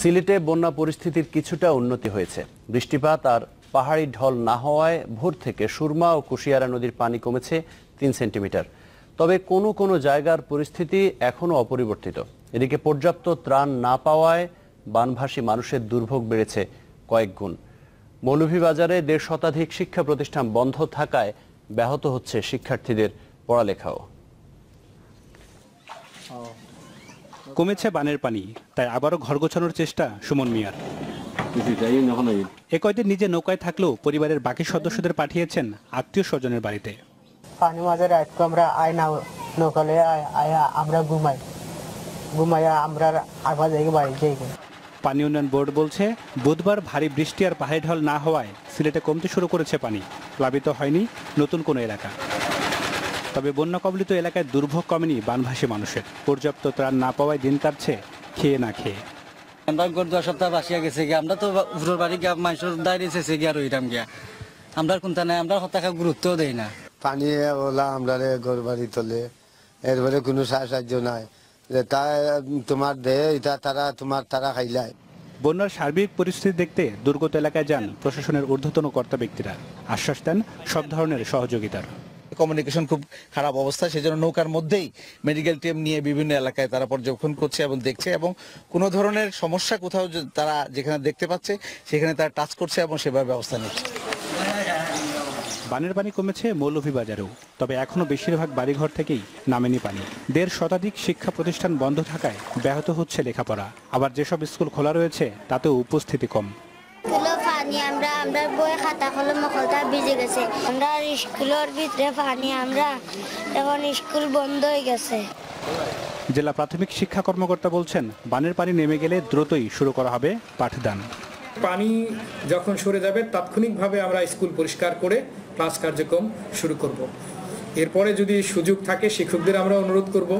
সিলেটে বন্যা পরিস্থিতির কিছুটা উন্নতি হয়েছে বৃষ্টিপাত আর পাহাড়ি ঢল না হওয়ায় ভোর থেকে সুরমা ও কুশিয়ারা নদীর পানি কমেছে তিন সেন্টিমিটার তবে কোনো কোনো জায়গার পরিস্থিতি এখনও অপরিবর্তিত এদিকে পর্যাপ্ত ত্রাণ না পাওয়ায় বানভাসী মানুষের দুর্ভোগ বেড়েছে কয়েক গুণ মৌলভীবাজারে দেড় শতাধিক শিক্ষা প্রতিষ্ঠান বন্ধ থাকায় ব্যাহত হচ্ছে শিক্ষার্থীদের পড়ালেখাও কমেছে বানের পানি তাই আবারও ঘর গোছানোর চেষ্টা সুমন মিয়ার একই দিন নিজে নৌকায় থাকলেও পরিবারের বাকি সদস্যদের পাঠিয়েছেন আত্মীয় স্বজনের বাড়িতে পানি মাঝে রাতকে আমরা আয় না নৌকালে আয়া আমরা ঘুমাই ঘুমাইয়া আমরা আবার যাই বাড়ি যাই পানি উন্নয়ন বোর্ড বলছে বুধবার ভারী বৃষ্টি আর পাহাড়ি ঢল না হওয়ায় সিলেটে কমতে শুরু করেছে পানি প্লাবিত হয়নি নতুন কোনো এলাকা তবে বন্যা কবলিত এলাকায় দুর্ভোগ কমেনি বানভাসী মানুষের পর্যাপ্ত ত্রাণ না পাওয়ায় দিন কাটছে খেয়ে না খেয়ে আমরা বাঙ্গর দশ সপ্তাহ বাসিয়া গেছে গিয়া আমরা তো উপরের বাড়ি গিয়া মানুষের দাঁড়িয়ে এসেছে গিয়া রইলাম গিয়া আমরা কোনটা নাই আমরা হতাকা গুরুত্বও দেই না পানি ওলা আমরা রে ঘর বাড়ি তোলে এরপরে কোনো সাহায্য নাই তা তোমার দে এটা তারা তোমার তারা খাইলায় বন্যার সার্বিক পরিস্থিতি দেখতে দুর্গত এলাকায় যান প্রশাসনের ঊর্ধ্বতন কর্তা ব্যক্তিরা আশ্বাস দেন সব ধরনের সহযোগিতার কমিউনিকেশন খুব খারাপ অবস্থা সেজন্য নৌকার মধ্যেই মেডিকেল টিম নিয়ে বিভিন্ন এলাকায় তারা পর্যবেক্ষণ করছে এবং দেখছে এবং কোনো ধরনের সমস্যা কোথাও তারা যেখানে দেখতে পাচ্ছে সেখানে তারা টাচ করছে এবং সেভাবে ব্যবস্থা নিচ্ছে বানের পানি কমেছে মৌলভীবাজারেও তবে এখনও বেশিরভাগ বাড়িঘর থেকেই নামেনি পানি দেড় শতাধিক শিক্ষা প্রতিষ্ঠান বন্ধ থাকায় ব্যাহত হচ্ছে লেখাপড়া আবার যেসব স্কুল খোলা রয়েছে তাতেও উপস্থিতি কম পানি আমরা আমরা বই খাতা কলম খলতা ভিজে গেছে আমরা স্কুলের ভিতরে পানি আমরা এখন স্কুল বন্ধ হয়ে গেছে জেলা প্রাথমিক শিক্ষা কর্মকর্তা বলছেন বানের পানি নেমে গেলে দ্রুতই শুরু করা হবে পাঠদান পানি যখন সরে যাবে তাৎক্ষণিকভাবে আমরা স্কুল পরিষ্কার করে ক্লাস কার্যক্রম শুরু করব। এরপরে যদি সুযোগ থাকে শিক্ষকদের আমরা অনুরোধ করব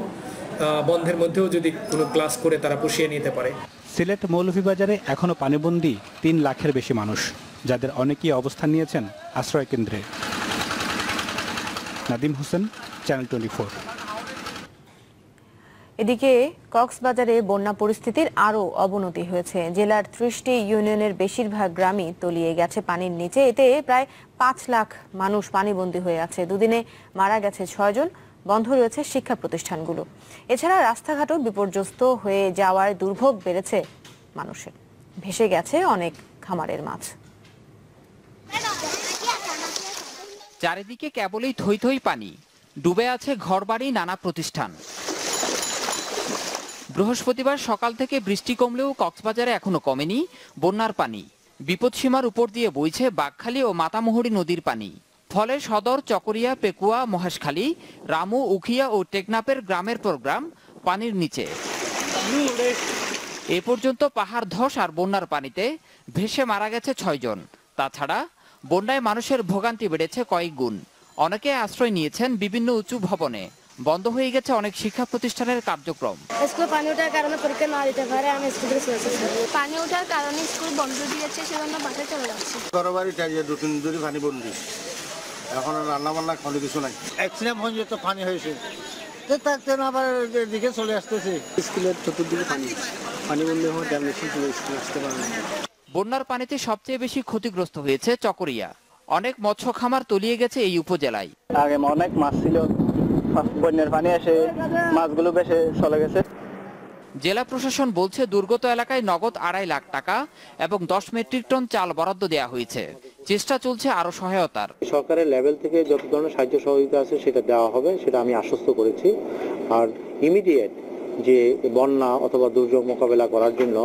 বন্ধের মধ্যেও যদি কোনো ক্লাস করে তারা পুষিয়ে নিতে পারে সিলেট মৌলভীবাজারে এখনও পানিবন্দী তিন লাখের বেশি মানুষ যাদের অনেকেই অবস্থান নিয়েছেন আশ্রয়কেন্দ্রে নাদিম হোসেন চ্যানেল টোয়েন্টি এদিকে কক্সবাজারে বন্যা পরিস্থিতির আরও অবনতি হয়েছে জেলার ত্রিশটি ইউনিয়নের বেশিরভাগ গ্রামই তলিয়ে গেছে পানির নিচে এতে প্রায় পাঁচ লাখ মানুষ পানিবন্দী হয়ে আছে দুদিনে মারা গেছে ছয়জন জন বন্ধ রয়েছে শিক্ষা প্রতিষ্ঠানগুলো এছাড়া রাস্তাঘাটও বিপর্যস্ত হয়ে যাওয়ার দুর্ভোগ বেড়েছে মানুষের ভেসে গেছে অনেক খামারের মাছ চারিদিকে কেবলই থই থই পানি ডুবে আছে ঘরবাড়ি নানা প্রতিষ্ঠান বৃহস্পতিবার সকাল থেকে বৃষ্টি কমলেও কক্সবাজারে এখনো কমেনি বন্যার পানি বিপদসীমার উপর দিয়ে বইছে বাঘখালী ও মাতামোহরী নদীর পানি ফলে সদর চকরিয়া পেকুয়া মহেশখালী রামু উখিয়া ও টেকনাপের গ্রামের প্রোগ্রাম পানির নিচে এ পর্যন্ত পাহাড় ধস আর বন্যার পানিতে ভেসে মারা গেছে ছয়জন তাছাড়া বন্যায় মানুষের ভোগান্তি বেড়েছে কয়েক গুণ অনেকে আশ্রয় নিয়েছেন বিভিন্ন উঁচু ভবনে বন্ধ হয়ে গেছে অনেক শিক্ষা প্রতিষ্ঠানের কার্যক্রম স্কুল পানি ওঠার কারণে পরীক্ষা না দিতে পারে আমি স্কুল পানি ওঠার কারণে স্কুল বন্ধ দিয়েছে সেজন্য চলে যাচ্ছে দু তিন দূরে পানি এখন রান্নাবান্না কিছু নাই অ্যাক্সিডেন্ট পানি হয়েছে বন্যার পানিতে সবচেয়ে বেশি ক্ষতিগ্রস্ত হয়েছে চকরিয়া অনেক মৎস্য খামার তলিয়ে গেছে এই উপজেলায় আগে অনেক মাছ ছিল বন্যার পানি এসে মাছগুলো বেশে চলে গেছে জেলা প্রশাসন বলছে দুর্গত এলাকায় নগদ আড়াই লাখ টাকা এবং দশ মেট্রিক টন চাল বরাদ্দ দেওয়া হয়েছে চেষ্টা চলছে আরো সহায়তার সরকারের লেভেল থেকে যত ধরনের সাহায্য সহযোগিতা আছে সেটা দেওয়া হবে সেটা আমি আশ্বস্ত করেছি আর ইমিডিয়েট যে বন্যা অথবা দুর্যোগ মোকাবেলা করার জন্য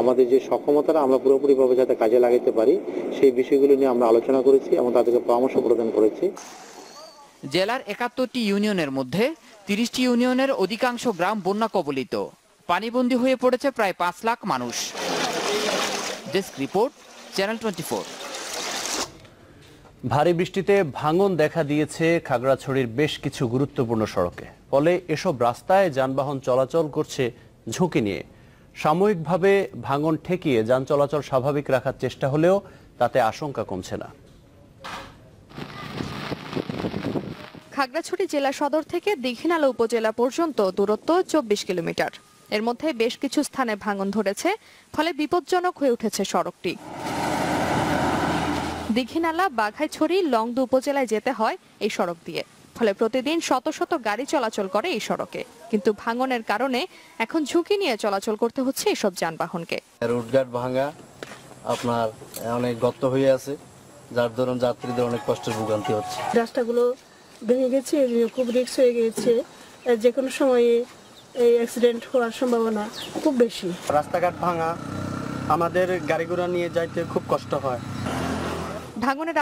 আমাদের যে সক্ষমতাটা আমরা পুরোপুরিভাবে যাতে কাজে লাগাতে পারি সেই বিষয়গুলো নিয়ে আমরা আলোচনা করেছি এবং তাদেরকে পরামর্শ প্রদান করেছি জেলার একাত্তরটি ইউনিয়নের মধ্যে তিরিশটি ইউনিয়নের অধিকাংশ গ্রাম বন্যা কবলিত পানিবন্দি হয়ে পড়েছে প্রায় পাঁচ লাখ মানুষ ডেস্ক রিপোর্ট চ্যানেল টোয়েন্টি ভারী বৃষ্টিতে ভাঙন দেখা দিয়েছে খাগড়াছড়ির বেশ কিছু গুরুত্বপূর্ণ সড়কে ফলে এসব রাস্তায় যানবাহন চলাচল করছে ঝুঁকি নিয়ে সাময়িকভাবে ভাঙন ঠেকিয়ে যান চলাচল স্বাভাবিক রাখার চেষ্টা হলেও তাতে আশঙ্কা কমছে না খাগড়াছড়ি জেলা সদর থেকে দীঘিনালা উপজেলা পর্যন্ত দূরত্ব চব্বিশ কিলোমিটার এর মধ্যে বেশ কিছু স্থানে ভাঙন ধরেছে ফলে বিপজ্জনক হয়ে উঠেছে সড়কটি দীঘিনালা বাঘাইছড়ি লংদু উপজেলায় যেতে হয় এই সড়ক দিয়ে ফলে প্রতিদিন শত শত গাড়ি চলাচল করে এই সড়কে কিন্তু ভাঙনের কারণে এখন ঝুঁকি নিয়ে চলাচল করতে হচ্ছে এসব যানবাহনকে রুটঘাট ভাঙা আপনার অনেক গর্ত হয়ে আছে যার দরুন যাত্রীদের অনেক কষ্টের ভোগান্তি হচ্ছে রাস্তাগুলো ভেঙে গেছে খুব রিক্স হয়ে গেছে যে কোনো সময়ে এই অ্যাক্সিডেন্ট হওয়ার সম্ভাবনা খুব বেশি রাস্তাঘাট ভাঙা আমাদের গাড়ি নিয়ে যাইতে খুব কষ্ট হয় ভাঙনে